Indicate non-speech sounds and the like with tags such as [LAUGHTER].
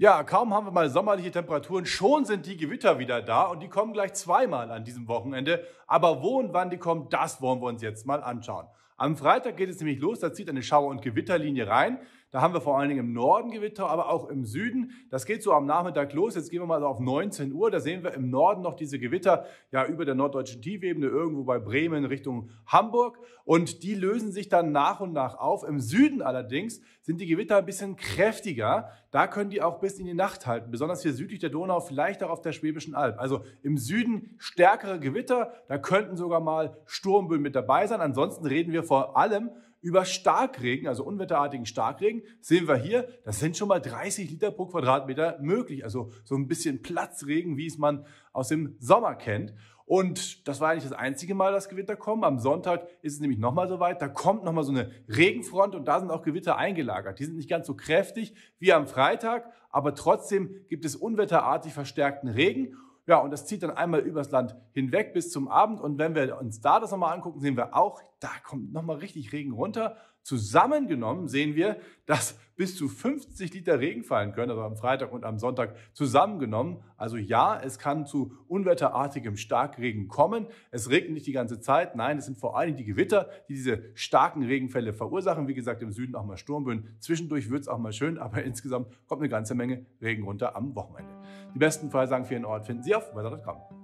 Ja, kaum haben wir mal sommerliche Temperaturen, schon sind die Gewitter wieder da und die kommen gleich zweimal an diesem Wochenende. Aber wo und wann die kommen, das wollen wir uns jetzt mal anschauen. Am Freitag geht es nämlich los, da zieht eine Schauer- und Gewitterlinie rein. Da haben wir vor allen Dingen im Norden Gewitter, aber auch im Süden. Das geht so am Nachmittag los. Jetzt gehen wir mal auf 19 Uhr. Da sehen wir im Norden noch diese Gewitter, ja, über der norddeutschen Tiefebene, irgendwo bei Bremen Richtung Hamburg. Und die lösen sich dann nach und nach auf. Im Süden allerdings sind die Gewitter ein bisschen kräftiger. Da können die auch bis in die Nacht halten. Besonders hier südlich der Donau, vielleicht auch auf der Schwäbischen Alb. Also im Süden stärkere Gewitter. Da könnten sogar mal Sturmböen mit dabei sein. Ansonsten reden wir vor allem über Starkregen, also unwetterartigen Starkregen, sehen wir hier, das sind schon mal 30 Liter pro Quadratmeter möglich. Also so ein bisschen Platzregen, wie es man aus dem Sommer kennt. Und das war eigentlich das einzige Mal, dass Gewitter kommen. Am Sonntag ist es nämlich nochmal so weit. Da kommt nochmal so eine Regenfront und da sind auch Gewitter eingelagert. Die sind nicht ganz so kräftig wie am Freitag, aber trotzdem gibt es unwetterartig verstärkten Regen. Ja, und das zieht dann einmal übers Land hinweg bis zum Abend. Und wenn wir uns da das nochmal angucken, sehen wir auch da kommt nochmal richtig Regen runter. Zusammengenommen sehen wir, dass bis zu 50 Liter Regen fallen können, also am Freitag und am Sonntag zusammengenommen. Also ja, es kann zu unwetterartigem Starkregen kommen. Es regnet nicht die ganze Zeit. Nein, es sind vor allem die Gewitter, die diese starken Regenfälle verursachen. Wie gesagt, im Süden auch mal Sturmböen. Zwischendurch wird es auch mal schön, aber [LAUGHS] insgesamt kommt eine ganze Menge Regen runter am Wochenende. Die besten Vorhersagen für Ihren Ort finden Sie auf weather.com.